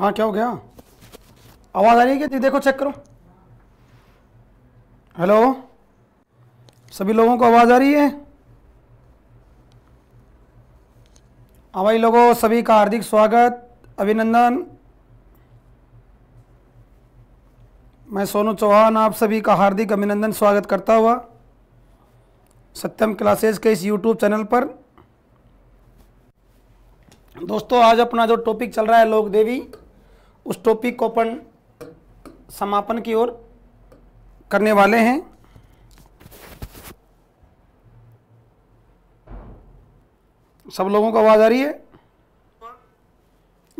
हाँ क्या हो गया आवाज़ आ रही है क्या देखो चेक करो हेलो सभी लोगों को आवाज़ आ रही है हाँ भाई लोगों सभी का हार्दिक स्वागत अभिनंदन मैं सोनू चौहान आप सभी का हार्दिक अभिनंदन स्वागत करता हुआ सत्यम क्लासेस के इस यूट्यूब चैनल पर दोस्तों आज अपना जो टॉपिक चल रहा है लोक देवी उस टॉपिक को अपन समापन की ओर करने वाले हैं सब लोगों को आवाज आ रही है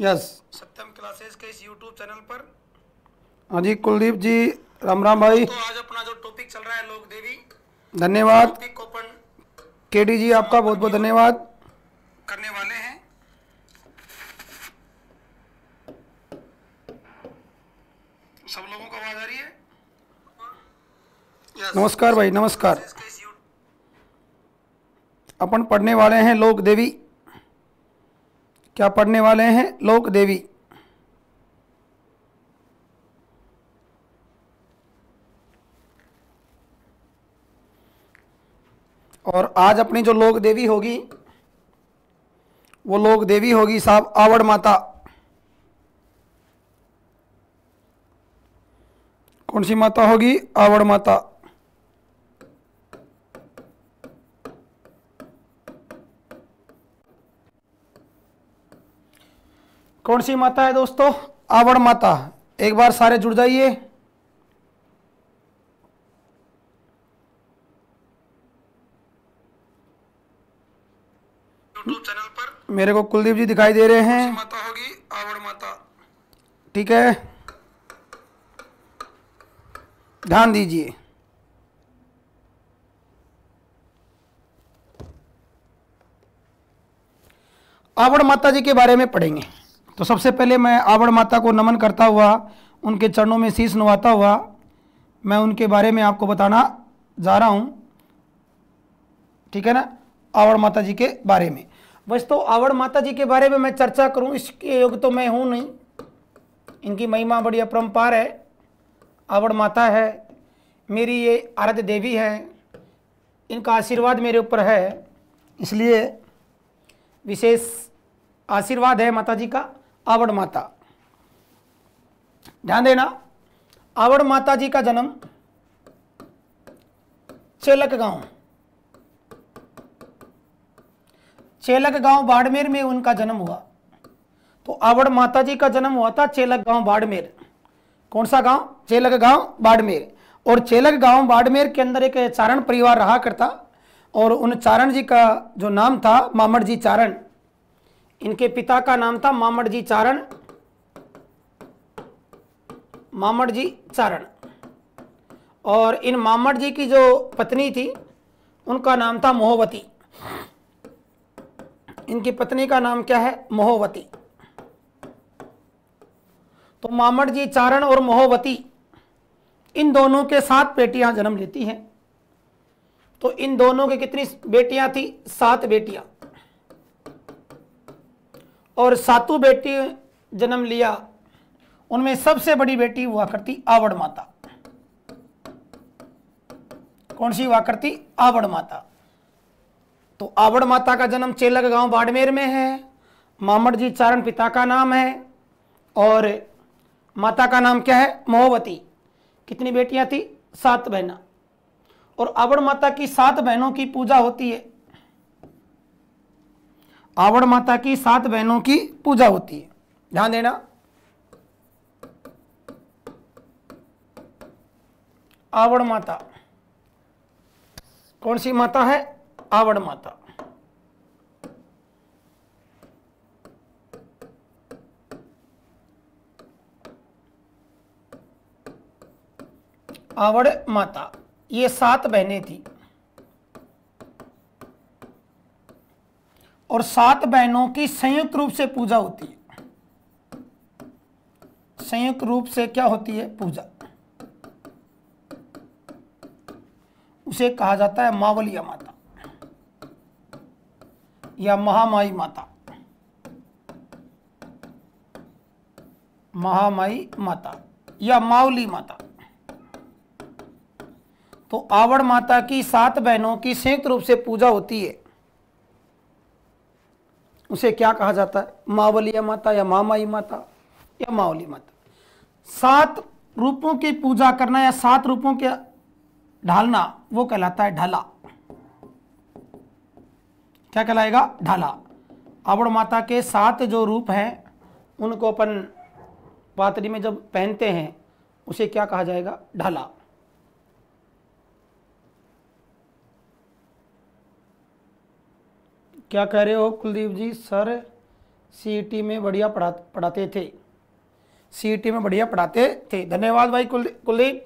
यस सत्यम क्लासेस के इस यूट्यूब चैनल पर हाँ जी कुलदीप जी राम राम भाई तो आज अपना जो टॉपिक चल रहा है लोक देवी धन्यवाद केडी जी आपका बहुत बहुत धन्यवाद करने वाले नमस्कार भाई नमस्कार अपन पढ़ने वाले हैं लोक देवी क्या पढ़ने वाले हैं लोक देवी और आज अपनी जो लोक देवी होगी वो लोक देवी होगी साहब आवड़ माता कौन सी माता होगी आवड़ माता कौन सी माता है दोस्तों आवड़ माता एक बार सारे जुड़ जाइए चैनल पर मेरे को कुलदीप जी दिखाई दे रहे हैं माता होगी आवड़ माता ठीक है ध्यान दीजिए आवड़ माता जी के बारे में पढ़ेंगे तो सबसे पहले मैं आवड़ माता को नमन करता हुआ उनके चरणों में शीश नवाता हुआ मैं उनके बारे में आपको बताना जा रहा हूँ ठीक है ना आवड़ माता जी के बारे में बस तो आवड़ माता जी के बारे में मैं चर्चा करूँ इसके योग तो मैं हूँ नहीं इनकी महिमा बड़ी अपरम्पार है आवड़ माता है मेरी ये आराध्य देवी है इनका आशीर्वाद मेरे ऊपर है इसलिए विशेष आशीर्वाद है माता जी का आवड़ माता ध्यान देना आवड़ माता जी का जन्म चेलक गांव चेलक गांव बाड़मेर में उनका जन्म हुआ तो आवड़ माता जी का जन्म हुआ था चेलक गांव बाड़मेर कौन सा गांव चेलक गांव बाड़मेर और चेलक गांव बाड़मेर के अंदर एक चारण परिवार रहा करता और उन चारण जी का जो नाम था मामड़ जी चारण इनके पिता का नाम था मामड़ जी चारण मामड़ जी चारण और इन मामड़ जी की जो पत्नी थी उनका नाम था मोहवती इनकी पत्नी का नाम क्या है मोहवती तो मामड़ जी चारण और मोहवती इन दोनों के सात बेटियां जन्म लेती हैं तो इन दोनों की कितनी बेटियां थी सात बेटियां और सातु बेटी जन्म लिया उनमें सबसे बड़ी बेटी हुआ करती आवड़ माता कौन सी हुआ करती आवड़ माता तो आवड़ माता का जन्म चेलक गांव बाड़मेर में है मामड़ जी चारण पिता का नाम है और माता का नाम क्या है मोहवती कितनी बेटियां थी सात बहना और आवड़ माता की सात बहनों की पूजा होती है आवड़ माता की सात बहनों की पूजा होती है ध्यान देना आवड़ माता कौन सी माता है आवड़ माता आवड़ माता ये सात बहनें थी और सात बहनों की संयुक्त रूप से पूजा होती है संयुक्त रूप से क्या होती है पूजा उसे कहा जाता है मावलिया माता या महामाई माता महामाई माता या मावली माता तो आवड़ माता की सात बहनों की संयुक्त रूप से पूजा होती है उसे क्या कहा जाता है मावलिया माता या मामाई माता या मावली माता सात रूपों की पूजा करना या सात रूपों के ढालना वो कहलाता है ढाला क्या कहलाएगा ढाला आवड़ माता के सात जो रूप हैं उनको अपन पातरी में जब पहनते हैं उसे क्या कहा जाएगा ढाला क्या कह रहे हो Kuldeep ji sir C e में बढ़िया पढ़ा पढ़ाते थे सी e में बढ़िया पढ़ाते थे धन्यवाद भाई कुलदीप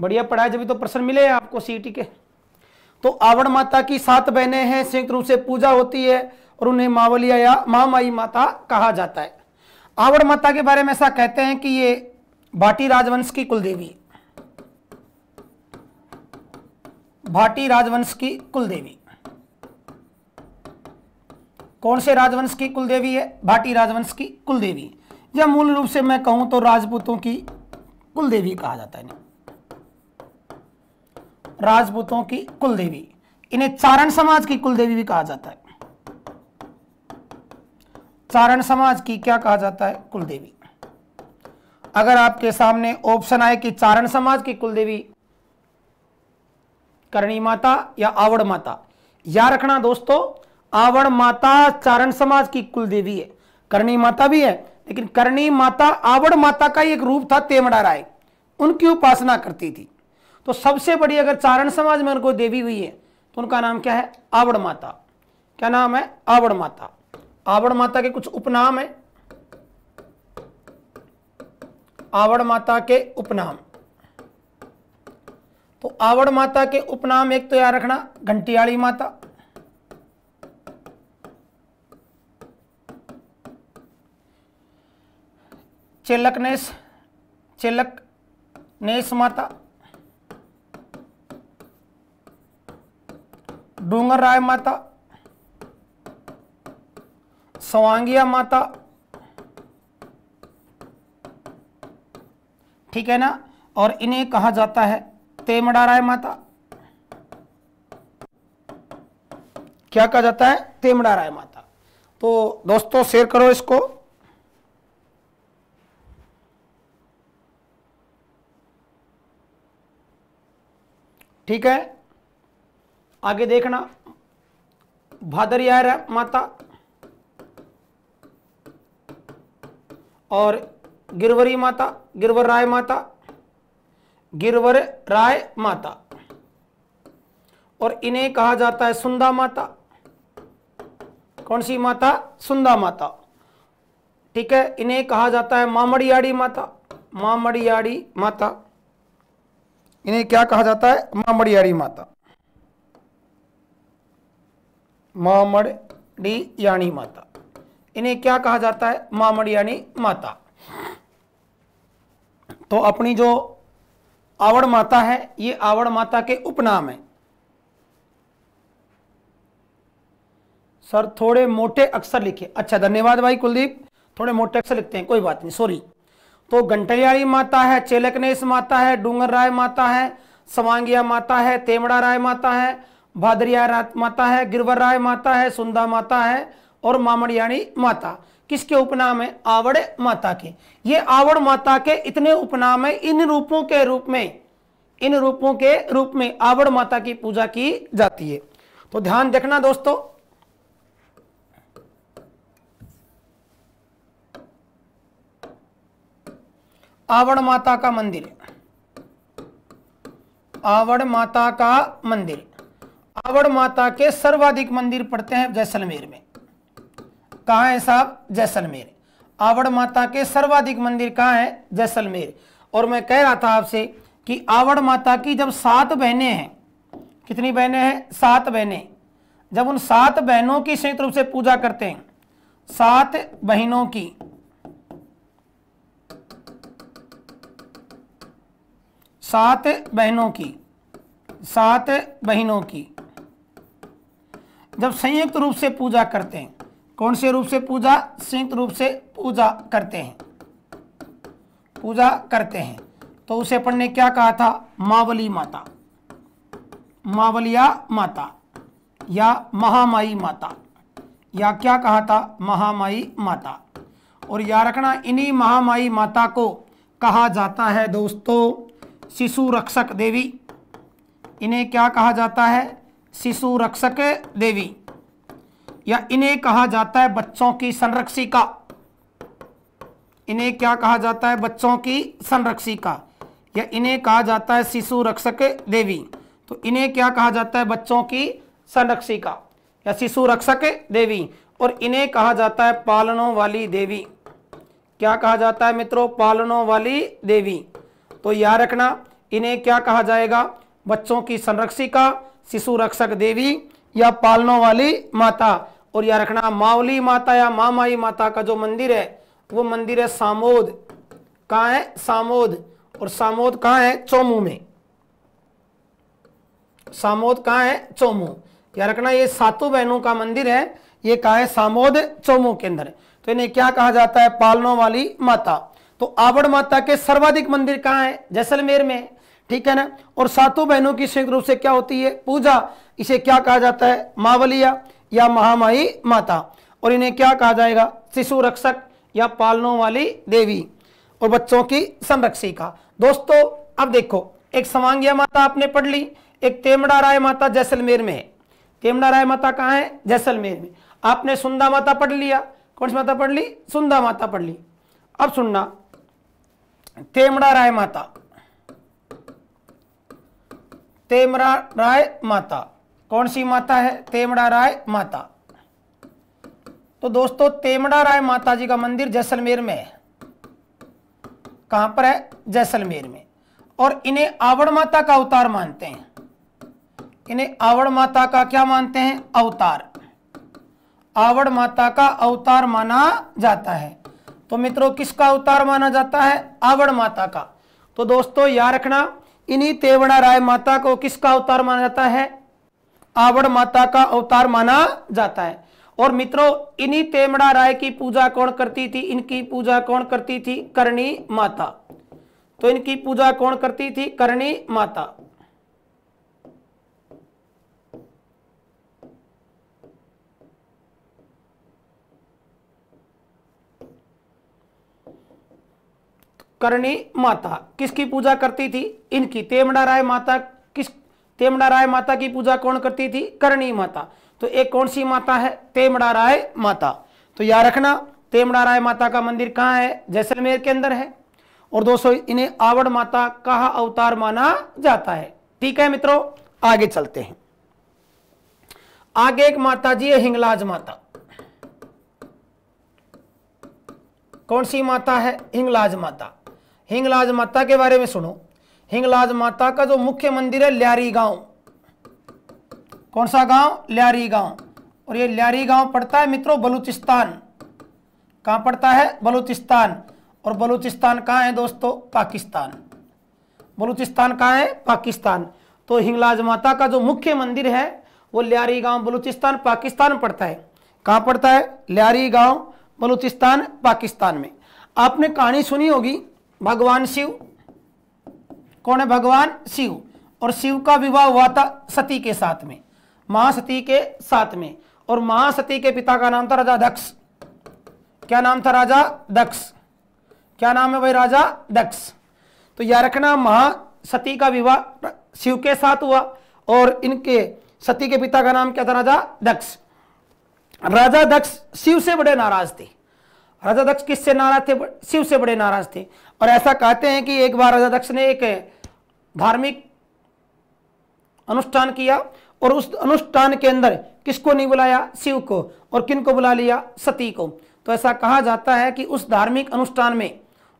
बढ़िया पढ़ाए जब तो प्रश्न मिले आपको सी e के तो आवड़ माता की सात बहनें हैं संयुक्त रूप से पूजा होती है और उन्हें मावलिया या मामाई माता कहा जाता है आवड़ माता के बारे में ऐसा कहते हैं कि ये भाटी राजवंश की कुलदेवी भाटी राजवंश की कुलदेवी कौन से राजवंश की कुलदेवी है भाटी राजवंश की कुलदेवी या मूल रूप से मैं कहूं तो राजपूतों की कुलदेवी कहा जाता है राजपूतों की कुलदेवी इन्हें चारण समाज की कुलदेवी भी कहा जाता है चारण समाज की क्या कहा जाता है कुलदेवी अगर आपके सामने ऑप्शन आए कि चारण समाज की कुलदेवी करणी माता या आवड़ माता याद रखना दोस्तों आवण माता चारण समाज की कुल देवी है करणी माता भी है लेकिन करणी माता आवड़ माता का ही एक रूप था तेमड़ा राय उनकी उपासना करती थी तो सबसे बड़ी अगर चारण समाज में उनको देवी हुई है तो उनका नाम क्या है आवड़ माता क्या नाम है आवड़ माता आवड़ माता के कुछ उपनाम है आवड़ माता के उपनाम तो आवड़ माता के उपनाम एक तो याद रखना घंटियाली माता चिलकनेस चेलक नेस माता डूंगर राय माता सवांगिया माता ठीक है ना और इन्हें कहा जाता है तेमड़ा राय माता क्या कहा जाता है तेमड़ा राय माता तो दोस्तों शेयर करो इसको ठीक है आगे देखना भादरियार माता और गिरवरी माता गिरवर राय माता गिरवर राय माता और इन्हें कहा जाता है सुंदा माता कौन सी माता सुंदा माता ठीक है इन्हें कहा जाता है मामड़ियाड़ी माता मामड़ियाड़ी माता इन्हें क्या कहा जाता है मामड़ियारी माता मामड़ी यानी माता इन्हें क्या कहा जाता है मामड़ियानी माता तो अपनी जो आवड़ माता है ये आवड़ माता के उपनाम है सर थोड़े मोटे अक्षर लिखे अच्छा धन्यवाद भाई कुलदीप थोड़े मोटे अक्षर लिखते हैं कोई बात नहीं सॉरी तो घंटलियाड़ी माता है चेलकनेश माता है डूंगर राय माता है समांगिया माता है तेमड़ा राय माता है भादरिया माता है गिरवर राय माता है सुंदा माता है और मामड़ियाणी माता किसके उपनाम है आवड़ माता के ये आवड़ माता के इतने उपनाम है इन रूपों के रूप में इन रूपों के रूप में आवड़ माता की पूजा की जाती है तो ध्यान देखना दोस्तों आवड़ माता का मंदिर आवड़ माता का मंदिर आवड़ माता के सर्वाधिक मंदिर पड़ते हैं जैसलमेर में कहा है साहब जैसलमेर आवड़ माता के सर्वाधिक मंदिर कहाँ है जैसलमेर और मैं कह रहा था आपसे कि आवड़ माता की जब सात बहनें हैं कितनी बहनें हैं सात बहनें जब उन सात बहनों की संयुक्त रूप से पूजा करते हैं सात बहनों की सात बहनों की सात बहनों की जब संयुक्त रूप से पूजा करते हैं कौन से रूप से पूजा संयुक्त रूप से पूजा करते हैं पूजा करते हैं तो उसे पढ़ने क्या कहा था मावली माता मावलिया माता या महामाई माता या क्या कहा था महामाई माता और या रखना इन्हीं महामाई माता को कहा जाता है दोस्तों शिशु रक्षक देवी इन्हें क्या कहा जाता है शिशु रक्षक देवी या इन्हें कहा जाता है बच्चों की संरक्षिका इन्हें क्या कहा जाता है बच्चों की संरक्षिका या इन्हें कहा जाता है शिशु रक्षक देवी तो इन्हें क्या कहा जाता है बच्चों की संरक्षिका या शिशु रक्षक देवी और इन्हें कहा जाता है पालनों वाली देवी क्या कहा जाता है मित्रों पालनों वाली देवी तो याद रखना इन्हें क्या कहा जाएगा बच्चों की संरक्षिका शिशु रक्षक देवी या पालनों वाली माता और याद रखना मावली माता या मामाई माता का जो मंदिर है वो मंदिर है सामोद कहा है सामोद और सामोद कहा है चोमू में सामोद कहा है चोमू याद रखना ये सातों बहनों का मंदिर है ये कहा है सामोद चोमू के अंदर तो इन्हें क्या कहा जाता है पालनों वाली माता तो आवड़ माता के सर्वाधिक मंदिर कहाँ है जैसलमेर में ठीक है ना और सातों बहनों की संयुक्त रूप से क्या होती है पूजा इसे क्या कहा जाता है मावलिया या महामाई माता और इन्हें क्या कहा जाएगा शिशु रक्षक या पालनों वाली देवी और बच्चों की संरक्षिका दोस्तों अब देखो एक समांगिया माता आपने पढ़ ली एक तेमड़ा राय माता जैसलमेर में है तेमड़ा राय माता कहाँ है जैसलमेर में आपने सुंदा माता पढ़ लिया कौन सी माता पढ़ ली सुंदा माता पढ़ ली अब सुनना तेमड़ा राय माता तेमड़ा राय माता कौन सी माता है तेमड़ा राय माता तो दोस्तों तेमड़ा राय माता जी का मंदिर जैसलमेर में है कहां पर है जैसलमेर में और इन्हें आवड़ माता का अवतार मानते हैं इन्हें आवड़ माता का क्या मानते हैं अवतार आवड़ माता का अवतार माना जाता है तो मित्रों किसका अवतार माना जाता है आवड़ माता का तो दोस्तों याद रखना इन्हीं तेवड़ा राय माता को किसका अवतार माना जाता है आवड़ माता का अवतार माना जाता है और मित्रों इन्हीं तेमड़ा राय की पूजा कौन करती थी इनकी पूजा कौन करती थी करणी माता तो इनकी पूजा कौन करती थी करणी माता करणी माता किसकी पूजा करती थी इनकी तेमड़ा राय माता किस तेमड़ा राय माता की पूजा कौन करती थी करणी माता तो एक कौन सी माता है तेमड़ा राय माता तो याद रखना तेमड़ा राय माता का मंदिर कहाँ है जैसलमेर के अंदर है और दोस्तों इन्हें आवड़ माता कहा अवतार माना जाता है ठीक है मित्रों आगे चलते हैं आगे एक माता जी है हिंगलाज माता कौन सी माता है हिंगलाज माता हिंगलाज माता के बारे में सुनो हिंगलाज माता का जो मुख्य मंदिर है लियारी गांव कौन सा गांव लियारी गांव और ये लियारी गांव पड़ता है मित्रों बलूचिस्तान कहां पड़ता है बलूचिस्तान और बलूचिस्तान कहां है दोस्तों पाकिस्तान बलूचिस्तान कहां है पाकिस्तान तो हिंगलाज माता का जो मुख्य मंदिर है वो लियारी गांव बलूचिस्तान पाकिस्तान पड़ता है कहां पड़ता है लियारी गांव बलूचिस्तान पाकिस्तान में आपने कहानी सुनी होगी भगवान शिव कौन है भगवान शिव और शिव का विवाह हुआ था सती के साथ में महासती के साथ में और महासती के पिता का नाम था राजा दक्ष क्या नाम था राजा दक्ष क्या नाम है भाई राजा दक्ष तो यह रखना महासती का विवाह शिव के साथ हुआ और इनके सती के पिता का नाम क्या था राजा दक्ष राजा दक्ष शिव से बड़े नाराज थे राजा दक्ष किससे नाराज थे शिव से बड़े नाराज थे और ऐसा कहते हैं कि एक बार राजा दक्ष ने एक धार्मिक अनुष्ठान किया और उस अनुष्ठान के अंदर किसको नहीं बुलाया शिव को और किन को बुला लिया सती को तो ऐसा कहा जाता है कि उस धार्मिक अनुष्ठान में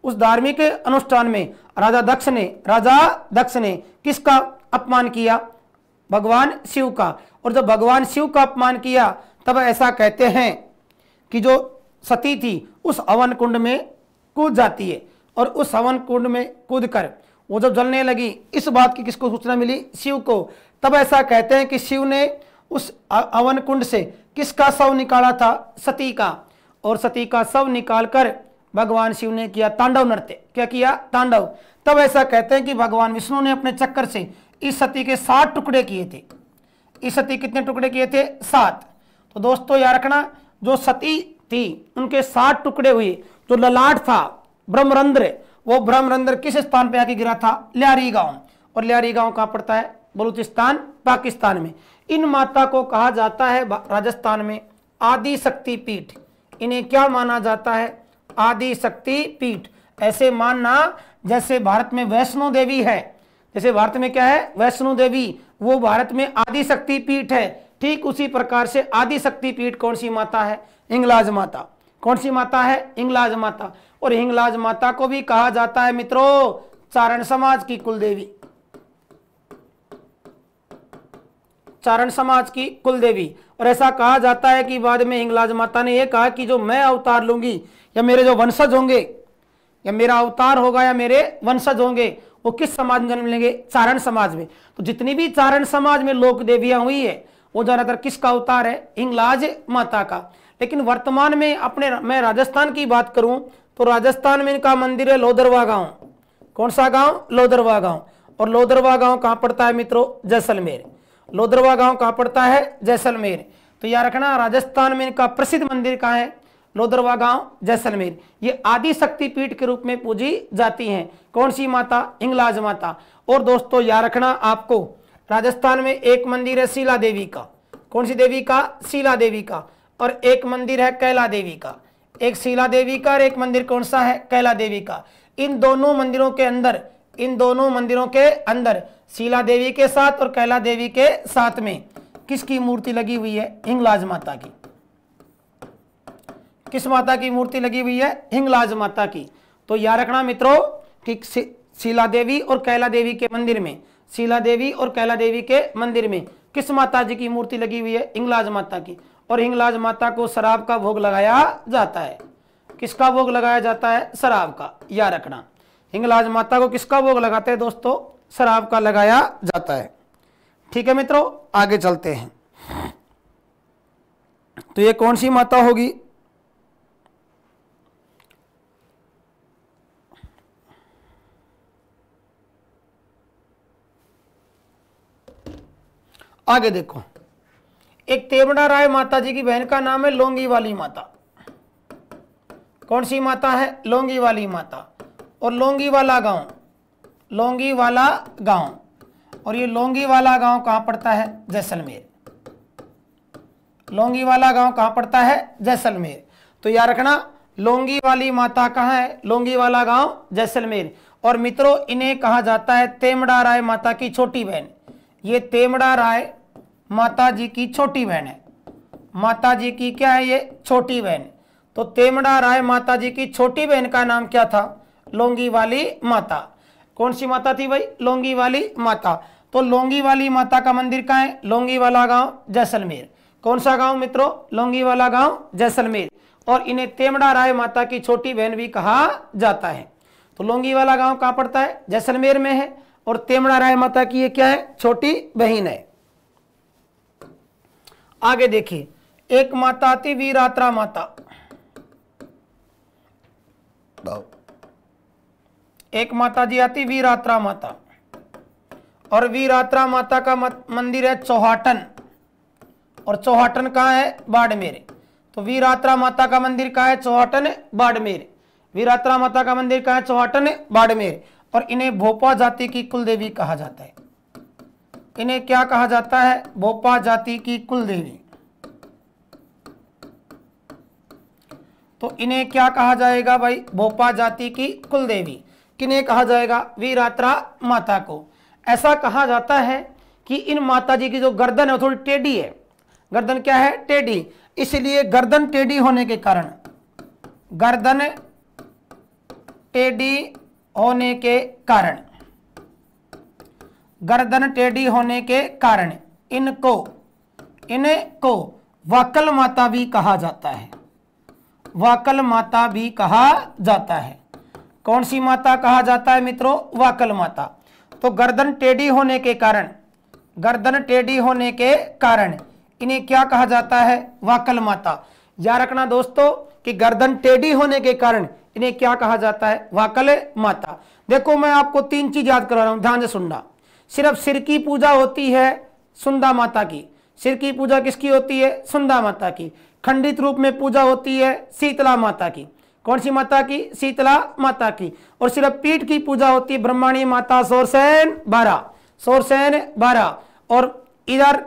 उस धार्मिक अनुष्ठान में राजा दक्ष ने राजा दक्ष ने किसका अपमान किया भगवान शिव का और जब भगवान शिव का अपमान किया तब ऐसा कहते हैं कि जो सती थी उस अवन कुंड में कूद जाती है और उस हवन कुंड में कूद कर वो जब जलने लगी इस बात की किसको सूचना मिली शिव को तब ऐसा कहते हैं कि शिव ने उस हवन कुंड से किसका शव निकाला था सती का और सती का शव निकाल कर भगवान शिव ने किया तांडव नृत्य क्या किया तांडव तब ऐसा कहते हैं कि भगवान विष्णु ने अपने चक्कर से इस सती के सात टुकड़े किए थे इस सती कितने टुकड़े किए थे सात तो दोस्तों याद रखना जो सती थी उनके सात टुकड़े हुए जो ललाट था ब्रह्मरंध्र वो ब्रह्मरंध्र किस स्थान पे आके गिरा था लियारी गांव और लियारी गांव कहाँ पड़ता है बलूचिस्तान पाकिस्तान में इन माता को कहा जाता है राजस्थान में आदि शक्ति पीठ इन्हें क्या माना जाता है आदि शक्ति पीठ ऐसे मानना जैसे भारत में वैष्णो देवी है जैसे भारत में क्या है वैष्णो देवी वो भारत में आदि शक्ति पीठ है ठीक उसी प्रकार से आदि शक्ति पीठ कौन सी माता है इंगलाज माता कौन सी माता है इंगलाज माता और हिंगलाज माता को भी कहा जाता है मित्रों चारण समाज की कुलदेवी चारण समाज की कुलदेवी और ऐसा कहा जाता है कि बाद में हिंगलाज माता ने यह कहा कि जो मैं अवतार लूंगी या मेरे जो वंशज होंगे या मेरा अवतार होगा या मेरे वंशज होंगे वो किस समाज में जन्म लेंगे चारण समाज में तो जितनी भी चारण समाज में लोक देवियां हुई है वो ज्यादातर किसका अवतार है हिंगलाज माता का लेकिन वर्तमान में अपने मैं राजस्थान की बात करूं तो राजस्थान में इनका मंदिर है लोधरवा गांव कौन सा गांव लोधरवा गांव और लोधरवा गांव कहां पड़ता है मित्रों जैसलमेर लोधरवा गांव कहां पड़ता है जैसलमेर तो यह रखना राजस्थान में इनका प्रसिद्ध मंदिर कहाँ है लोधरवा गांव जैसलमेर ये आदि शक्ति पीठ के रूप में पूजी जाती हैं कौन सी माता इंगलाज माता और दोस्तों यह रखना आपको राजस्थान में एक मंदिर है शीला देवी का कौन सी देवी का शीला देवी का और एक मंदिर है कैला देवी का एक शीला देवी का और एक मंदिर कौन सा है कैला देवी का इन दोनों मंदिरों के अंदर इन दोनों मंदिरों के अंदर शीला देवी के साथ और कैला देवी के साथ में किसकी मूर्ति लगी हुई है हिंगलाज माता की किस माता की मूर्ति लगी हुई है हिंगलाज माता की तो याद रखना मित्रों कि शीला देवी और कैला देवी के मंदिर में शीला देवी और कैला देवी के मंदिर में किस माता जी की मूर्ति लगी हुई है इंगलाज माता की और हिंगलाज माता को शराब का भोग लगाया जाता है किसका भोग लगाया जाता है शराब का या रखना हिंगलाज माता को किसका भोग लगाते हैं दोस्तों शराब का लगाया जाता है ठीक है मित्रों आगे चलते हैं तो ये कौन सी माता होगी आगे देखो एक तेवड़ा राय माता जी की बहन का नाम है लोंगी वाली माता कौन सी माता है लोंगी वाली माता और लोंगी वाला गांव लोंगी वाला गांव और ये लोंगी वाला गांव कहां पड़ता है जैसलमेर लोंगी वाला गांव कहां पड़ता है जैसलमेर तो याद रखना लोंगी वाली माता कहां है लोंगी वाला गांव जैसलमेर और मित्रों इन्हें कहा जाता है तेमड़ा राय माता की छोटी बहन ये तेमड़ा राय माता जी की छोटी बहन है माता जी की क्या है ये छोटी बहन तो तेमड़ा राय माता जी की छोटी बहन का नाम क्या था लोंगी वाली माता कौन सी माता थी भाई लोंगी वाली माता तो लोंगी वाली माता का मंदिर कहाँ है लोंगी वाला गांव जैसलमेर कौन सा गांव मित्रों लोंगी वाला गांव जैसलमेर और इन्हें तेमड़ा राय माता की छोटी बहन भी कहा जाता है तो लोंगी वाला गांव कहाँ पड़ता है जैसलमेर में है और तेमड़ा राय माता की ये क्या है छोटी बहन है आगे देखिए एक माता आती वीरात्रा माता एक माता जी आती वीरात्रा माता और वीरात्रा माता का मंदिर है चौहाटन और चौहाटन कहाँ है बाड़मेर तो वीरात्रा माता का मंदिर कहाँ है चौहाटन बाड़मेर वीरात्रा माता का मंदिर कहाँ है चौहाटन बाड़मेर और इन्हें भोपा जाति की कुलदेवी कहा जाता है इन्हें क्या कहा जाता है बोपा जाति की कुल देवी तो इन्हें क्या कहा जाएगा भाई बोपा जाति की कुल देवी किन्हें कहा जाएगा वीरात्रा माता को ऐसा कहा जाता है कि इन माता जी की जो गर्दन है थोड़ी टेढ़ी है गर्दन क्या है टेढ़ी इसलिए गर्दन टेढ़ी होने के कारण गर्दन टेढ़ी होने के कारण गर्दन टेढ़ी होने के कारण इनको को वाकल माता भी कहा जाता है वाकल माता भी कहा जाता है कौन सी माता कहा जाता है मित्रों वाकल माता तो गर्दन टेढ़ी होने के कारण गर्दन टेढ़ी होने के कारण इन्हें क्या कहा जाता है वाकल माता याद रखना दोस्तों कि गर्दन टेढ़ी होने के कारण इन्हें क्या कहा जाता है वाकल माता देखो मैं आपको तीन चीज याद करा रहा हूं ध्यान से सुनना सिर्फ सिर की पूजा होती है सुंदा माता की सिर की पूजा किसकी होती है सुंदा माता की खंडित रूप में पूजा होती है शीतला माता की कौन सी माता की शीतला माता की और सिर्फ पीठ की पूजा होती है ब्रह्मणी माता सोरसेन बारह सोरसेन बारह और इधर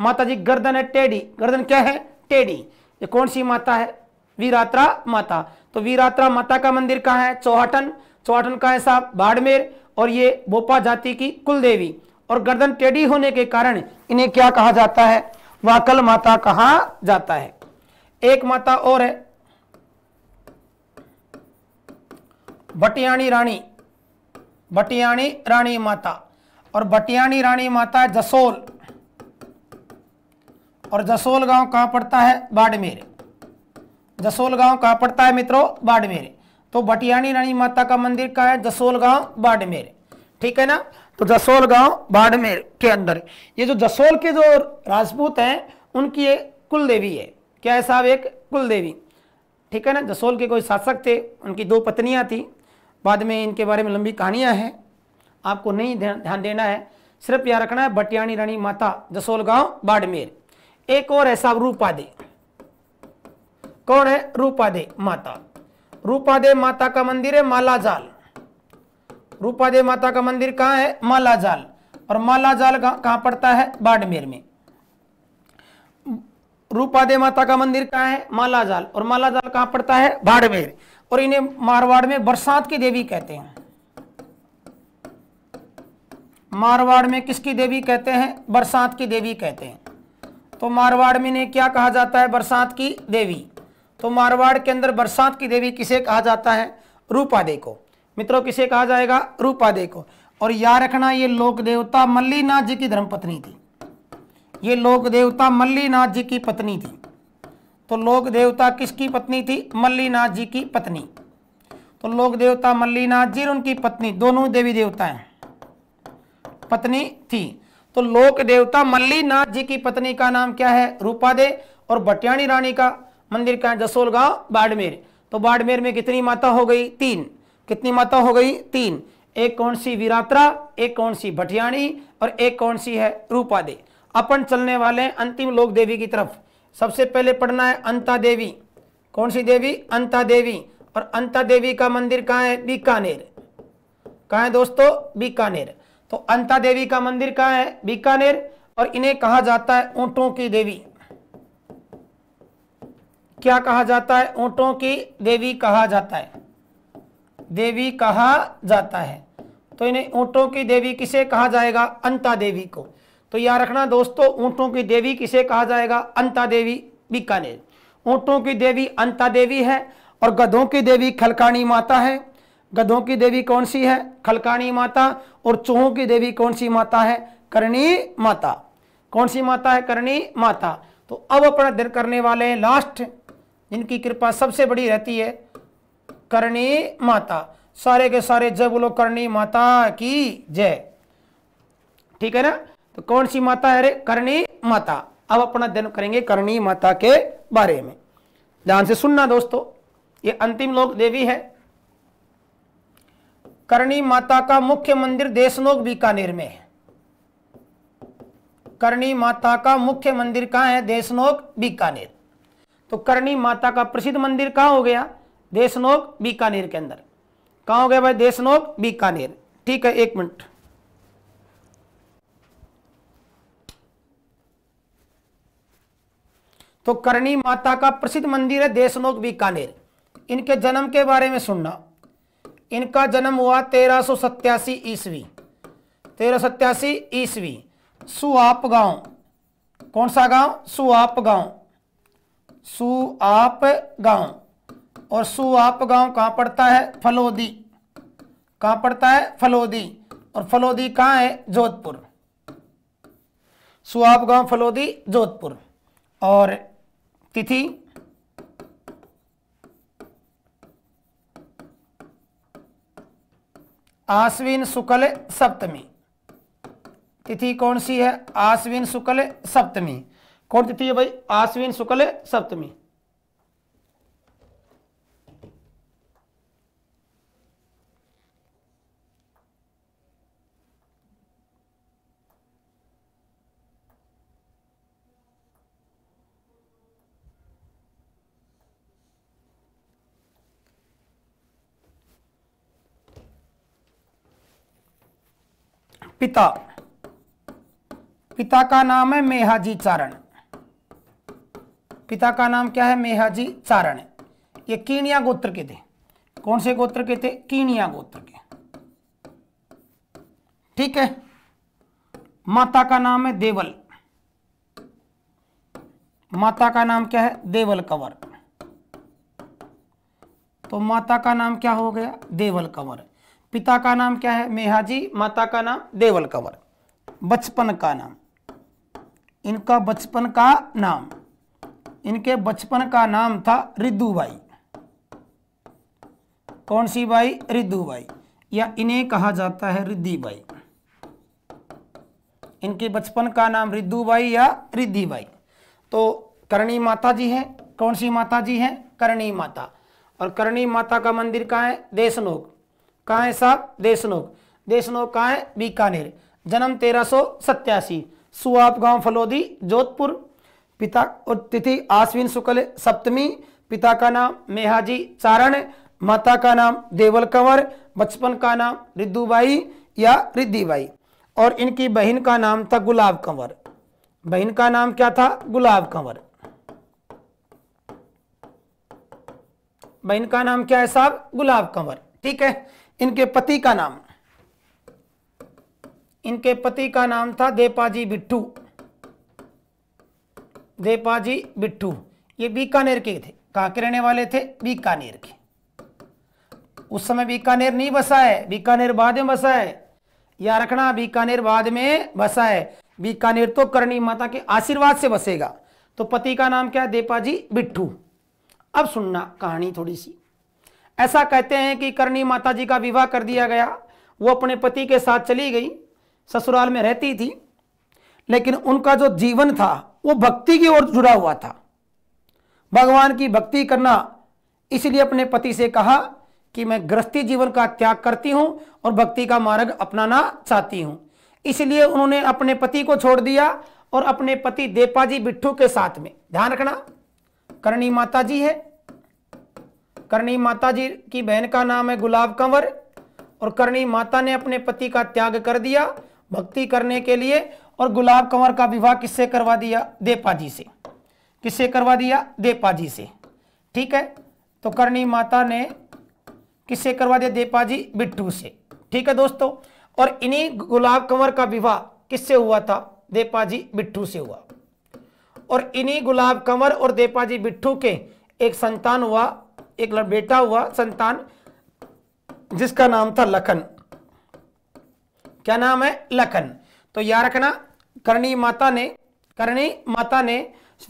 माता जी गर्दन है टेढ़ी गर्दन क्या है टेढ़ी ये कौन सी माता है वीरात्रा माता तो वीरात्रा माता का मंदिर कहाँ है चौहाटन चौहाटन कहा है साहब बाड़मेर और ये बोपा जाति की कुलदेवी और गर्दन टेढ़ी होने के कारण इन्हें क्या कहा जाता है वाकल माता कहा जाता है एक माता और है भटियाणी रानी भटियाणी रानी माता और भटियाणी रानी माता जसोल और जसोल गांव कहां पड़ता है बाड़मेर जसोल गांव कहां पड़ता है मित्रों बाड़मेर तो भटियाणी रानी माता का मंदिर कहा है जसोल गांव बाड़मेर ठीक है ना तो जसोल गांव बाड़मेर के अंदर ये जो जसोल के जो राजपूत हैं उनकी एक कुल देवी है क्या है साहब एक कुल देवी ठीक है ना जसोल के कोई शासक थे उनकी दो पत्नियां थी बाद में इनके बारे में लंबी कहानियां हैं आपको नहीं ध्यान देना है सिर्फ यहाँ रखना है भटियाणी रानी माता जसोल गांव बाड़मेर एक और है साहब रूपादे कौन है रूपादे माता देव माता का मंदिर है मालाजाल देव माता का मंदिर कहां है मालाजाल और मालाजाल कहां पड़ता है बाड़मेर में देव माता का मंदिर कहां है मालाजाल और मालाजाल कहां पड़ता है बाड़मेर और इन्हें मारवाड़ में बरसात की देवी कहते हैं मारवाड़ में किसकी देवी कहते हैं बरसात की देवी कहते हैं तो मारवाड़ में इन्हें क्या कहा जाता है बरसात की देवी तो मारवाड़ के अंदर बरसात की देवी किसे कहा जाता है रूपा दे को मित्रों किसे कहा जाएगा रूपा दे को और याद रखना ये लोक देवता मल्लीनाथ जी की धर्मपत्नी थी ये लोक देवता मल्लीनाथ जी की पत्नी थी तो लोक देवता किसकी पत्नी थी मल्लीनाथ जी की पत्नी तो लोक देवता मल्लीनाथ जी और उनकी पत्नी दोनों देवी देवता हैं पत्नी थी तो लोक देवता मल्लीनाथ जी की पत्नी का नाम क्या है रूपा दे और बटियाणी रानी का मंदिर कहाँ जसोल गांव बाड़मेर तो बाड़मेर में कितनी माता हो गई तीन कितनी माता हो गई तीन एक कौन सी विरात्रा एक कौन सी भटियाणी और एक कौन सी है रूपादे अपन चलने वाले हैं अंतिम लोक देवी की तरफ सबसे पहले पढ़ना है अंता देवी कौन सी देवी अंता देवी और अंता देवी का मंदिर कहाँ है बीकानेर कहाँ है दोस्तों बीकानेर तो अंता देवी का मंदिर कहाँ है बीकानेर और इन्हें कहा जाता है ऊँटों की देवी क्या कहा जाता है ऊंटों की देवी कहा जाता है देवी कहा जाता है तो इन्हें ऊंटों की देवी किसे कहा जाएगा अंता देवी को तो याद रखना दोस्तों ऊंटों की देवी किसे कहा जाएगा अंता देवी बीकानेर ऊंटों की देवी अंता देवी है और गधों की देवी खलकानी माता है गधों की देवी कौन सी है खलकानी माता और चूहों की देवी कौन सी माता है करणी माता कौन सी माता है करणी माता तो अब अपना दिन करने वाले हैं लास्ट जिनकी कृपा सबसे बड़ी रहती है करणी माता सारे के सारे जय बोलो करणी माता की जय ठीक है ना तो कौन सी माता है रे करणी माता अब अपना अध्ययन करेंगे करणी माता के बारे में ध्यान से सुनना दोस्तों ये अंतिम लोक देवी है करणी माता का मुख्य मंदिर देशनोक बीकानेर में है करणी माता का मुख्य मंदिर कहां है देशनोक बीकानेर तो करणी माता का प्रसिद्ध मंदिर कहाँ हो गया देशनोक बीकानेर के अंदर कहाँ हो गया भाई देशनोक बीकानेर ठीक है एक मिनट तो करणी माता का प्रसिद्ध मंदिर है देशनोक बीकानेर इनके जन्म के बारे में सुनना इनका जन्म हुआ तेरह सौ सत्यासी ईस्वी तेरह सत्यासी ईस्वी सुआप गांव कौन सा गांव सुआप गांव सुआप गांव और सुआप गांव कहाँ पड़ता है फलोदी कहाँ पड़ता है फलोदी और फलोदी कहाँ है जोधपुर सुआप गांव फलोदी जोधपुर और तिथि आश्विन शुक्ल सप्तमी तिथि कौन सी है आश्विन शुक्ल सप्तमी कौन तिथि है भाई आश्विन शुक्ल सप्तमी पिता पिता का नाम है मेहाजी चारण पिता का नाम क्या है मेहाजी चारण ये कीणिया गोत्र के थे कौन से गोत्र के थे कीणिया गोत्र के ठीक है माता का नाम है देवल माता का नाम क्या है देवल कंवर तो माता का नाम क्या हो गया देवल कंवर पिता का नाम क्या है मेहाजी माता का नाम देवल कंवर बचपन का नाम इनका बचपन का नाम इनके बचपन का नाम था रिद्धू बाई कौन सी बाई रिद्धू बाई या इन्हें कहा जाता है रिद्धि बाई इनके बचपन का नाम रिद्धू बाई या रिद्धि बाई तो करणी माता जी है कौन सी माता जी है करणी माता और करणी माता का मंदिर कहाँ है देशनोक कहाँ है साहब देशनोक देशनोक कहाँ है बीकानेर जन्म तेरह सौ सत्यासी सुआप गांव फलोदी जोधपुर पिता और तिथि आश्विन शुक्ल सप्तमी पिता का नाम मेहाजी चारण माता का नाम देवल कंवर बचपन का नाम रिद्धुबाई या रिद्धिबाई और इनकी बहन का नाम था गुलाब कंवर बहन का नाम क्या था गुलाब कंवर बहन का नाम क्या है साहब गुलाब कंवर ठीक है इनके पति का नाम इनके पति का नाम था देपाजी बिट्टू देपाजी बिट्टू ये बीकानेर के थे कहाँ के रहने वाले थे बीकानेर के उस समय बीकानेर नहीं बसा है बीकानेर बाद में बसा है या रखना बीकानेर बाद में बसा है बीकानेर तो करणी माता के आशीर्वाद से बसेगा तो पति का नाम क्या है देपाजी बिट्ठू अब सुनना कहानी थोड़ी सी ऐसा कहते हैं कि करणी माता जी का विवाह कर दिया गया वो अपने पति के साथ चली गई ससुराल में रहती थी लेकिन उनका जो जीवन था वो भक्ति की ओर जुड़ा हुआ था भगवान की भक्ति करना इसलिए अपने पति से कहा कि मैं गृहस्थी जीवन का त्याग करती हूं और भक्ति का मार्ग अपनाना चाहती हूं इसलिए उन्होंने अपने पति को छोड़ दिया और अपने पति देपाजी बिट्ठू के साथ में ध्यान रखना करणी माता जी है करणी माता जी की बहन का नाम है गुलाब कंवर और करणी माता ने अपने पति का त्याग कर दिया भक्ति करने के लिए और गुलाब कंवर का विवाह किससे करवा दिया देपा जी से किससे करवा दिया देपा जी से ठीक है तो करणी माता ने किससे करवा दिया देपा जी बिट्टू से ठीक है दोस्तों और इन्हीं गुलाब कंवर का विवाह किससे हुआ था देपा जी बिट्ठू से हुआ और इन्हीं गुलाब कंवर और देपा जी बिट्ठू के एक संतान हुआ एक बेटा हुआ संतान जिसका नाम था लखन क्या नाम है लखन तो याद रखना करणी माता ने करणी माता ने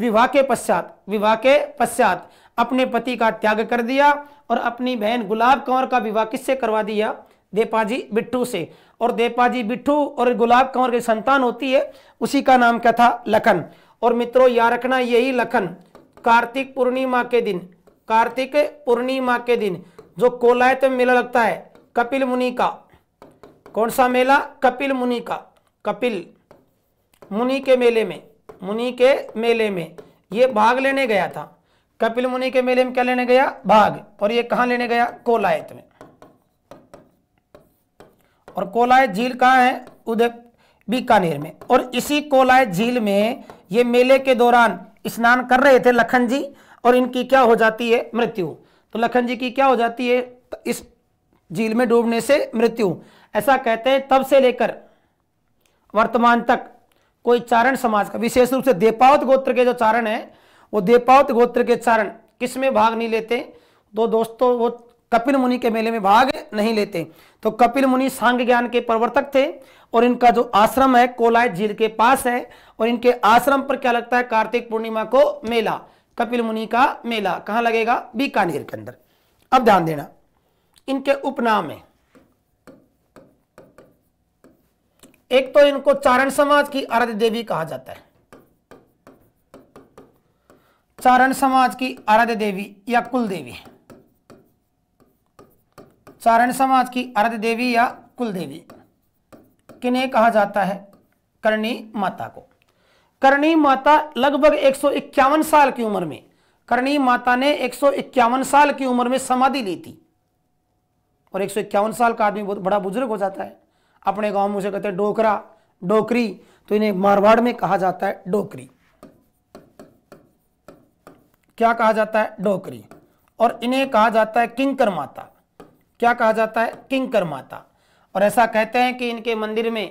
विवाह के पश्चात विवाह के पश्चात अपने पति का त्याग कर दिया और अपनी बहन गुलाब कंवर का विवाह किससे करवा दिया देपाजी बिट्टू से और देपाजी बिट्टू और गुलाब कंवर की संतान होती है उसी का नाम क्या था लखन और मित्रों याद रखना यही लखन कार्तिक पूर्णिमा के दिन कार्तिक पूर्णिमा के दिन जो कोलायत में मेला लगता है कपिल मुनि का कौन सा मेला कपिल मुनि का कपिल मुनि के मेले में मुनि के मेले में ये भाग लेने गया था कपिल मुनि के मेले में क्या लेने गया भाग और ये कहा लेने गया कोलायत में और कोलायत झील कहा है उदय बीकानेर में और इसी कोलायत झील में ये मेले के दौरान स्नान कर रहे थे लखन जी और इनकी क्या हो जाती है मृत्यु तो लखन जी की क्या हो जाती है इस झील में डूबने से मृत्यु ऐसा कहते हैं तब से लेकर वर्तमान तक कोई चारण समाज का विशेष रूप से देपावत गोत्र के जो चारण है वो देपावत गोत्र के चारण किस में भाग नहीं लेते तो दोस्तों वो कपिल मुनि के मेले में भाग नहीं लेते तो कपिल मुनि सांग ज्ञान के प्रवर्तक थे और इनका जो आश्रम है कोलाय झील के पास है और इनके आश्रम पर क्या लगता है कार्तिक पूर्णिमा को मेला कपिल मुनि का मेला कहां लगेगा बीकानेर के अंदर अब ध्यान देना इनके उपनाम है एक तो इनको चारण समाज की आराध्य देवी कहा जाता है चारण समाज की आराध्य देवी या कुल देवी चारण समाज की आराध्य देवी या कुल देवी किन्हें कहा जाता है करणी माता को करणी माता लगभग एक साल की उम्र में करणी माता ने एक साल की उम्र में समाधि ली थी और एक साल का आदमी बहुत बड़ा बुजुर्ग हो जाता है अपने गांव में उसे कहते हैं डोकरा डोकरी तो इन्हें मारवाड़ में कहा जाता है डोकरी क्या कहा जाता है डोकरी और इन्हें कहा जाता है किंकर माता क्या कहा जाता है किंकर माता और ऐसा कहते हैं कि इनके मंदिर में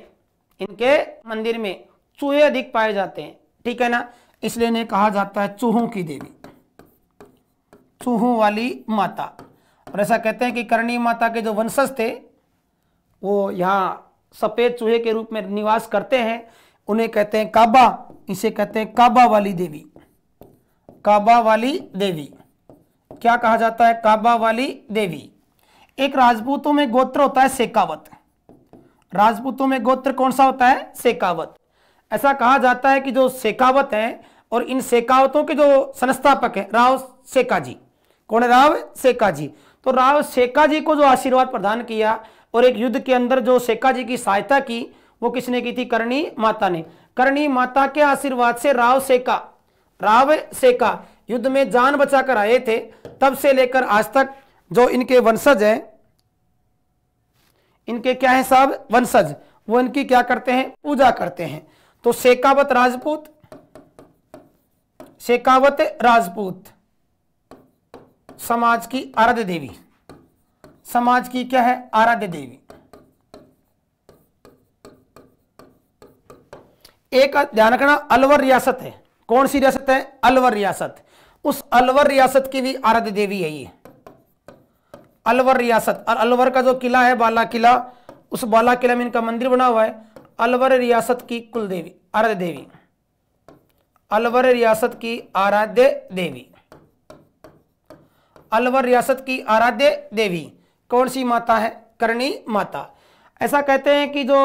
इनके मंदिर में चूहे अधिक पाए जाते हैं ठीक है ना इसलिए इन्हें कहा जाता है चूहों की देवी चूहों वाली माता और ऐसा कहते हैं कि करणी माता के जो वंशज थे वो यहाँ सफ़ेद चूहे के रूप में निवास करते हैं उन्हें कहते हैं काबा इसे कहते हैं काबा वाली देवी काबा वाली देवी क्या कहा जाता है काबा वाली देवी एक राजपूतों में गोत्र होता है शेखावत राजपूतों में गोत्र कौन सा होता है शेखावत ऐसा कहा जाता है कि जो शेखावत हैं और इन शेखावतों के जो संस्थापक हैं राव शेखा जी कौन है राव शेखा जी तो राव शेखा जी को जो आशीर्वाद प्रदान किया और एक युद्ध के अंदर जो शेखा जी की सहायता की वो किसने की थी करणी माता ने करणी माता के आशीर्वाद से राव शेखा राव शेखा युद्ध में जान बचाकर आए थे तब से लेकर आज तक जो इनके वंशज हैं इनके क्या है साहब वंशज वो इनकी क्या करते हैं पूजा करते हैं तो शेखावत राजपूत शेखावत राजपूत समाज की आराध्य देवी समाज की क्या है आराध्य देवी एक ध्यान रखना अलवर रियासत है कौन सी रियासत है अलवर रियासत उस अलवर रियासत की भी आराध्य देवी है ये अलवर रियासत और अलवर का जो किला है बाला किला उस बाला किला में इनका मंदिर बना हुआ है अलवर रियासत की कुल देवी आराध्य देवी अलवर रियासत की आराध्य देवी अलवर रियासत की आराध्य देवी कौन सी माता है करणी माता ऐसा कहते हैं कि जो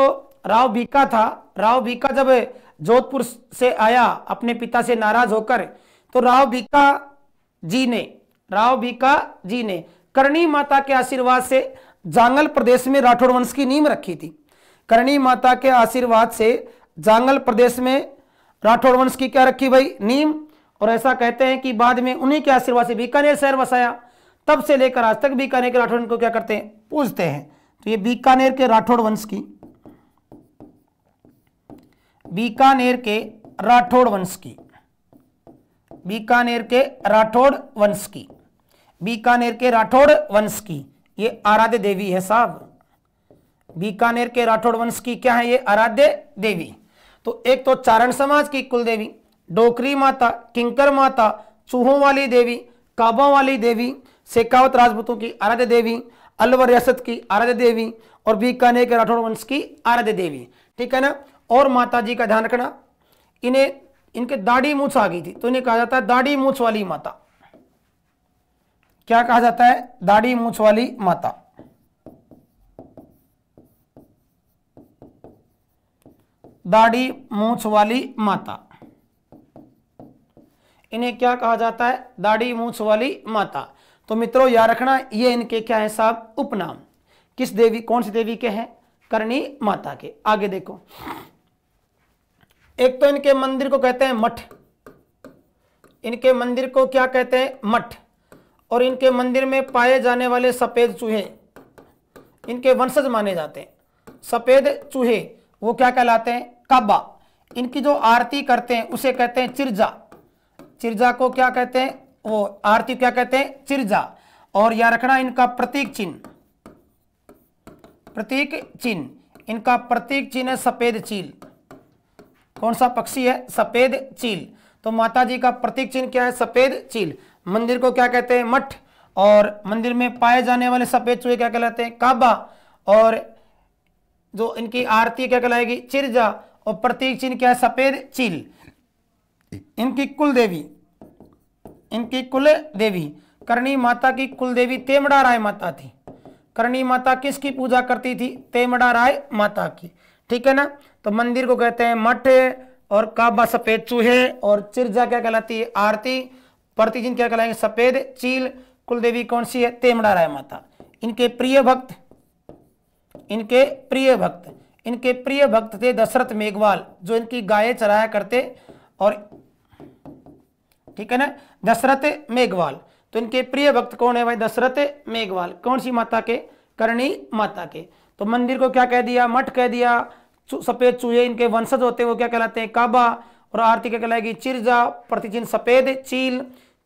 राव भीका था राव भीका जब जोधपुर से आया अपने पिता से नाराज होकर तो राव भीका जी ने राव भीका जी ने करणी माता के आशीर्वाद से जांगल प्रदेश में राठौड़ वंश की नींव रखी थी करणी माता के आशीर्वाद से जांगल प्रदेश में राठौड़ वंश की क्या रखी भाई नीम और ऐसा कहते हैं कि बाद में उन्हीं के आशीर्वाद से बीकानेर शहर बसाया तब से लेकर आज तक बीकानेर के राठौड़ को क्या करते हैं पूजते हैं तो ये बीकानेर के राठौड़ वंश की बीकानेर के राठौड़ वंश की बीकानेर के राठौड़ वंश की बीकानेर के राठौड़ वंश की ये आराध्य देवी है साहब बीकानेर के राठौड़ वंश की क्या है ये आराध्य देवी तो एक तो चारण समाज की कुल देवी डोकरी माता किंकर माता चूहों वाली देवी काबों वाली देवी शेखावत राजपूतों की आराध्य देवी अलवर रियासत की आराध्य देवी और बीकानेर के राठौड़ वंश की आराध्य देवी ठीक है ना और माता जी का ध्यान रखना इन्हें इनके दाढ़ी मूछ आ गई थी तो इन्हें कहा जाता है दाढ़ी मूछ वाली माता क्या कहा जाता है दाढ़ी मूछ वाली माता दाढ़ी मूछ वाली माता इन्हें क्या कहा जाता है दाढ़ी मूछ वाली माता तो मित्रों याद रखना ये इनके क्या है साहब उपनाम किस देवी कौन सी देवी के हैं करणी माता के आगे देखो एक तो इनके मंदिर को कहते हैं मठ इनके मंदिर को क्या कहते हैं मठ और इनके मंदिर में पाए जाने वाले सफ़ेद चूहे इनके वंशज माने जाते हैं सफ़ेद चूहे वो क्या कहलाते हैं काबा इनकी जो आरती करते हैं उसे कहते हैं चिरजा चिरजा को क्या कहते हैं वो आरती क्या कहते हैं चिरजा और यह रखना इनका प्रतीक चिन्ह प्रतीक चिन्ह इनका प्रतीक चिन्ह है सफेद चील कौन सा पक्षी है सफेद चील तो माता जी का प्रतीक चिन्ह क्या है सफेद चील मंदिर को क्या कहते हैं मठ और मंदिर में पाए जाने वाले सफेद चूहे क्या कहलाते हैं काबा और जो इनकी आरती क्या कहलाएगी चिरजा और प्रतीक चिन्ह क्या है सफेद चील इनकी कुल देवी इनकी कुल देवी करणी माता की कुल देवी तेमड़ा राय माता थी करणी माता किसकी पूजा करती थी तेमड़ा राय माता की ठीक है ना तो मंदिर को कहते हैं मठ और काबा सफेद चूहे और चिरजा क्या कहलाती है आरती प्रतिदिन क्या कहलाएंगे सफेद चील कुल देवी कौन सी है तेमड़ा राय माता इनके प्रिय भक्त इनके प्रिय भक्त इनके प्रिय भक्त थे दशरथ मेघवाल जो इनकी गाय चराया करते और ठीक है ना दशरथ मेघवाल तो इनके प्रिय भक्त कौन है भाई दशरथ मेघवाल कौन सी माता के करणी माता के तो मंदिर को क्या कह दिया मठ कह दिया सफेद चूहे इनके वंशज होते हैं वो क्या कहलाते हैं काबा और आरती क्या कहलाएगी चिरजा प्रतिचिन सफेद चील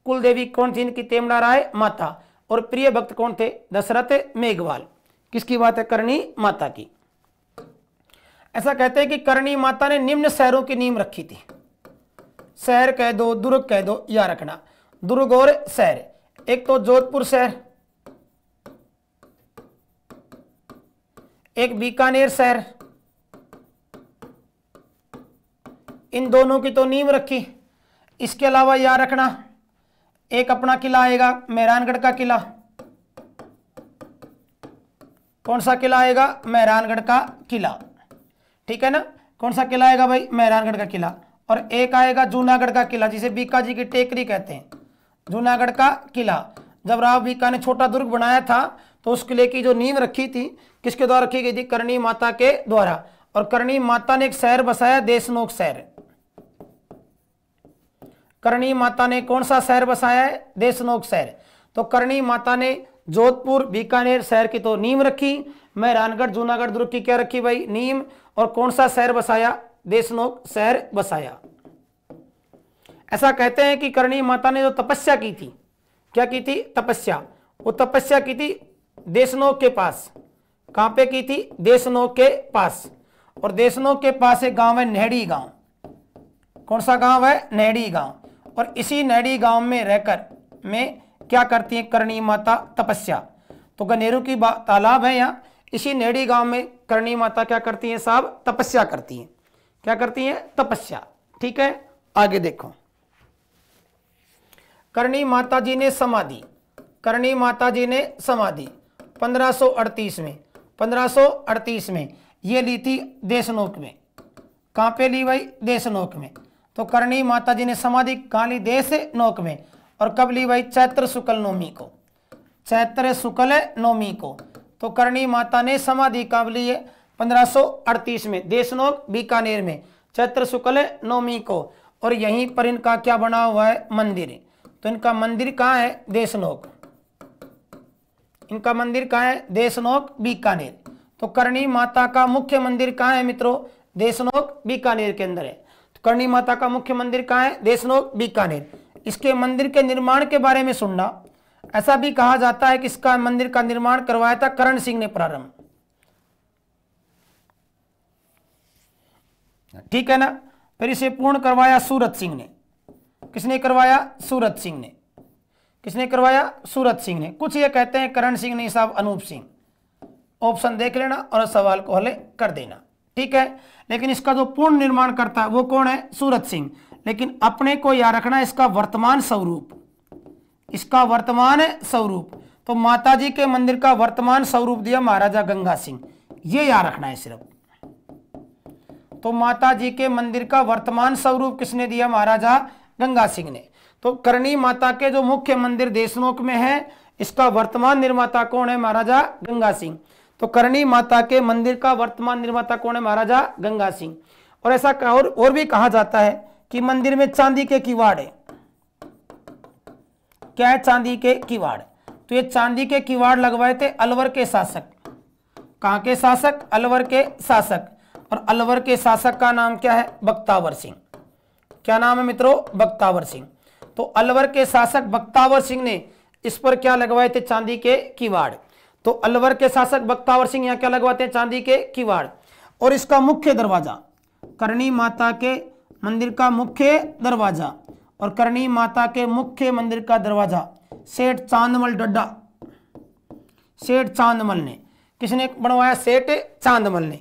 कुल देवी कौन थी इनकी तेमड़ा राय माता और प्रिय भक्त कौन थे दशरथ मेघवाल किसकी बात है करणी माता की ऐसा कहते हैं कि करणी माता ने निम्न शहरों की नींव रखी थी शहर कह दो दुर्ग कह दो या रखना दुर्ग और शहर एक तो जोधपुर शहर एक बीकानेर शहर इन दोनों की तो नींव रखी इसके अलावा यह रखना एक अपना किला आएगा मेहरानगढ़ का किला कौन सा किला आएगा मेहरानगढ़ का किला ठीक है ना कौन सा किला आएगा भाई मेहरानगढ़ का किला और एक आएगा जूनागढ़ का किला जिसे बीकाजी की टेकरी कहते हैं जूनागढ़ का किला जब राव बीका ने छोटा दुर्ग बनाया था तो उस किले की जो नींव रखी थी किसके द्वारा रखी गई थी करणी माता के द्वारा और करणी माता ने एक शहर बसाया देशनोक शहर करणी माता ने कौन सा शहर बसाया है देशनोक शहर तो करणी माता ने जोधपुर बीकानेर शहर की तो नीम रखी मैं रानगढ़ जूनागढ़ दुर्ग की क्या रखी भाई नीम और कौन सा शहर बसाया देशनोक शहर बसाया ऐसा कहते हैं कि करणी माता ने जो तपस्या की थी क्या की थी तपस्या वो तपस्या की थी देशनोक के पास कहां पे की थी देशनोक के पास और देशनोक के पास एक गांव है नेहड़ी गांव कौन सा गांव है नेहड़ी गांव और इसी नेहड़ी गांव में रहकर में क्या करती है करणी माता तपस्या तो गनेरू की तालाब है यहाँ इसी नेहड़ी गांव में करणी माता क्या करती है साहब तपस्या करती है क्या करती हैं तपस्या ठीक है आगे देखो करणी माता जी ने समाधि करणी माता जी ने समाधि 1538 में 1538 में ये ली थी देशनोक में कहां पे ली भाई देशनोक में तो करणी माता जी ने समाधि कहा ली देश नोक में और कब ली भाई चैत्र शुक्ल नौमी को चैत्र शुक्ल नौमी को तो करणी माता ने समाधि कब ली है 1538 में देशनोक बीकानेर में चैत्र शुक्ल नौमी को और यहीं पर इनका क्या बना हुआ है मंदिर तो इनका मंदिर कहाँ है देशनोक इनका मंदिर कहाँ है देशनोक बीकानेर तो करणी माता का मुख्य मंदिर कहाँ है मित्रों देशनोक बीकानेर के अंदर है तो करणी माता का मुख्य मंदिर कहाँ है देशनोक बीकानेर इसके मंदिर के निर्माण के बारे में सुनना ऐसा भी कहा जाता है कि इसका मंदिर का निर्माण करवाया था करण सिंह ने प्रारंभ ठीक है ना फिर इसे पूर्ण करवाया सूरत सिंह ने किसने करवाया सूरत सिंह ने किसने करवाया सूरत सिंह ने कुछ ये कहते हैं करण सिंह नहीं साहब अनूप सिंह ऑप्शन देख लेना और सवाल को हल कर देना ठीक है लेकिन इसका जो पूर्ण निर्माण करता है वो कौन है सूरत सिंह लेकिन अपने को याद रखना इसका वर्तमान स्वरूप इसका वर्तमान स्वरूप तो माताजी के मंदिर का वर्तमान स्वरूप दिया महाराजा गंगा सिंह ये याद रखना है सिर्फ तो माता जी के मंदिर का वर्तमान स्वरूप किसने दिया महाराजा गंगा सिंह ने तो करणी माता के जो मुख्य मंदिर देशनोक में है इसका वर्तमान निर्माता कौन है महाराजा गंगा सिंह तो करणी माता के मंदिर का वर्तमान निर्माता कौन है महाराजा गंगा सिंह और ऐसा और, और भी कहा जाता है कि मंदिर में चांदी के किवाड़ है क्या है चांदी के किवाड़ तो ये चांदी के किवाड़ लगवाए थे अलवर के शासक कहा के शासक अलवर के शासक और अलवर के शासक का नाम क्या है बक्तावर सिंह क्या नाम है मित्रों बक्तावर सिंह तो अलवर के शासक बक्तावर सिंह ने इस पर क्या लगवाए थे चांदी के किवाड़ तो अलवर के शासक बक्तावर सिंह यहाँ क्या लगवाते हैं चांदी के किवाड़ और इसका मुख्य दरवाजा करणी माता के मंदिर का मुख्य दरवाजा और करणी माता के मुख्य मंदिर का दरवाजा सेठ चांदमल डड्डा सेठ चांदमल ने किसने बनवाया सेठ चांदमल ने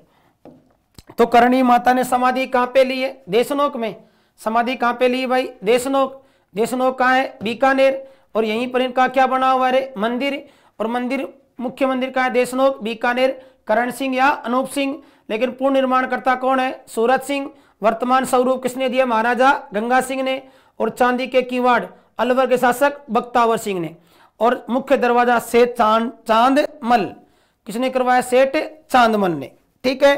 तो करणी माता ने समाधि कहां पे ली है देशनोक में समाधि कहां पे ली भाई देशनोक देशनोक कहा है बीकानेर और यहीं पर इनका क्या बना हुआ है मंदिर और मंदिर मुख्य मंदिर कहा है देशनोक बीकानेर करण सिंह या अनूप सिंह लेकिन पूर्ण निर्माणकर्ता कौन है सूरज सिंह वर्तमान स्वरूप किसने दिया महाराजा गंगा सिंह ने और चांदी के किवाड़ अलवर के शासक बक्तावर सिंह ने और मुख्य दरवाजा सेठ चांद चांद मल किसने करवाया सेठ चांदमल ने ठीक है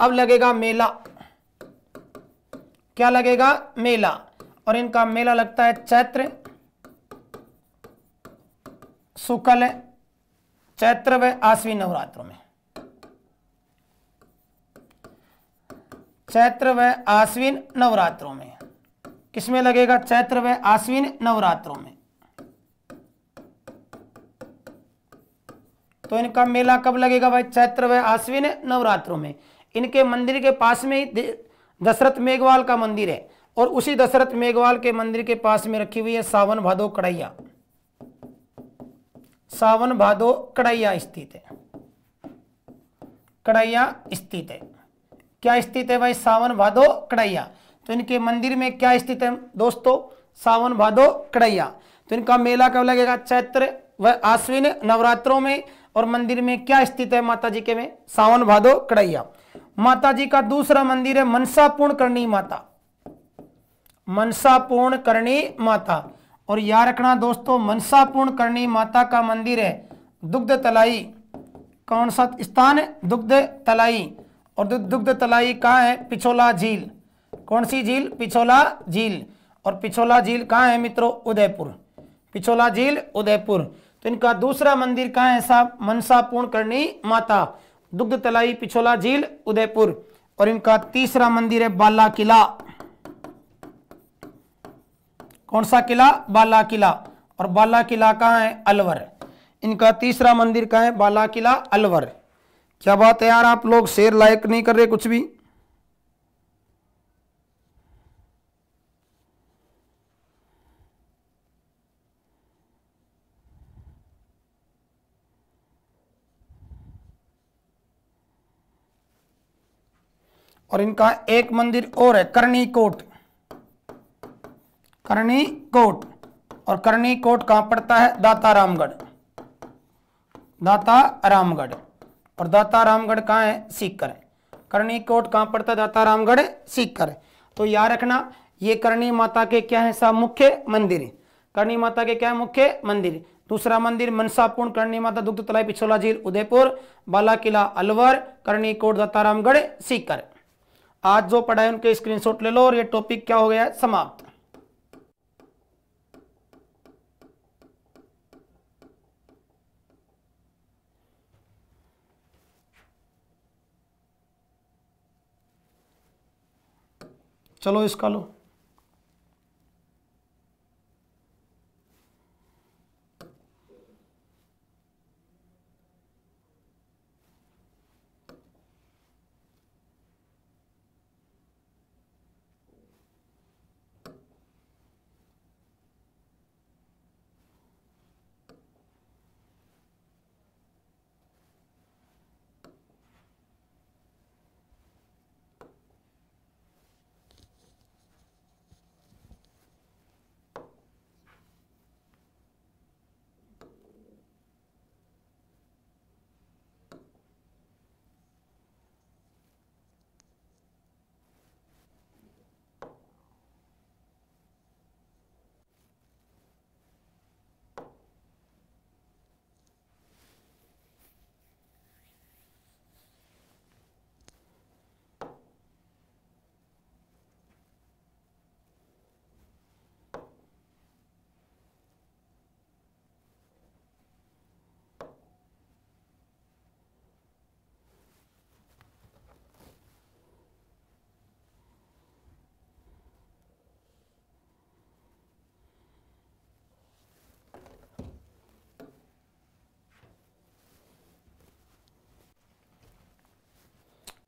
अब लगेगा मेला क्या लगेगा मेला और इनका मेला लगता है चैत्र शुक्ल चैत्र व आश्वी नवरात्रों में चैत्र व आश्विन नवरात्रों में किसमें लगेगा चैत्र व आश्विन नवरात्रों में तो इनका मेला कब लगेगा भाई चैत्र व आश्विन नवरात्रों में इनके मंदिर के पास में ही दशरथ मेघवाल का मंदिर है और उसी दशरथ मेघवाल के मंदिर के पास में रखी हुई है सावन भादो कड़ैया सावन भादो कड़ैया स्थित है कड़ैया स्थित है क्या स्थित है भाई सावन भादो कड़ैया तो इनके मंदिर में क्या स्थित है दोस्तों सावन भादो कड़ैया तो इनका मेला कब लगेगा चैत्र व आश्विन नवरात्रों में और मंदिर में क्या स्थित है माता जी के में सावन भादो कड़ैया माता जी का दूसरा मंदिर है मनसापूर्ण करणी माता मनसापूर्ण करणी माता और याद रखना दोस्तों मनसापूर्ण करनी माता का मंदिर है दुग्ध तलाई कौन सा स्थान है दुग्ध तलाई और दुग्ध तलाई कहाँ है पिछोला झील कौन सी झील पिछोला झील और पिछोला झील कहाँ है मित्रों उदयपुर पिछोला झील उदयपुर तो इनका दूसरा मंदिर कहाँ है साहब मनसापूर्ण करनी माता दुग्ध तलाई पिछोला झील उदयपुर और इनका तीसरा मंदिर है बाला किला कौन सा किला बाला किला और बाला किला कहा है अलवर इनका तीसरा मंदिर कहा है बाला किला अलवर क्या बात है यार आप लोग शेयर लाइक नहीं कर रहे कुछ भी और इनका एक मंदिर और है करनी कोट करनी कोट और करनी कोट कहां पड़ता है दाता रामगढ़ दाता रामगढ़ और दाता रामगढ़ कहां है सीकर है करनी कोट कहां पड़ता है दाता रामगढ़ सीकर तो याद रखना ये करणी माता के क्या है सब मुख्य मंदिर करणी माता के क्या है मुख्य मंदिर दूसरा मंदिर मनसापूर्ण करणी माता दुग्ध तलाई पिछोला झील उदयपुर बाला किला अलवर करणी कोट दत्तारामगढ़ सीकर आज जो पढ़ाए उनके स्क्रीनशॉट ले लो और ये टॉपिक क्या हो गया है समाप्त चलो इसका लो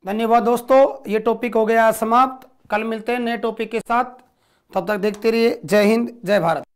धन्यवाद दोस्तों ये टॉपिक हो गया समाप्त कल मिलते हैं नए टॉपिक के साथ तब तक देखते रहिए जय हिंद जय भारत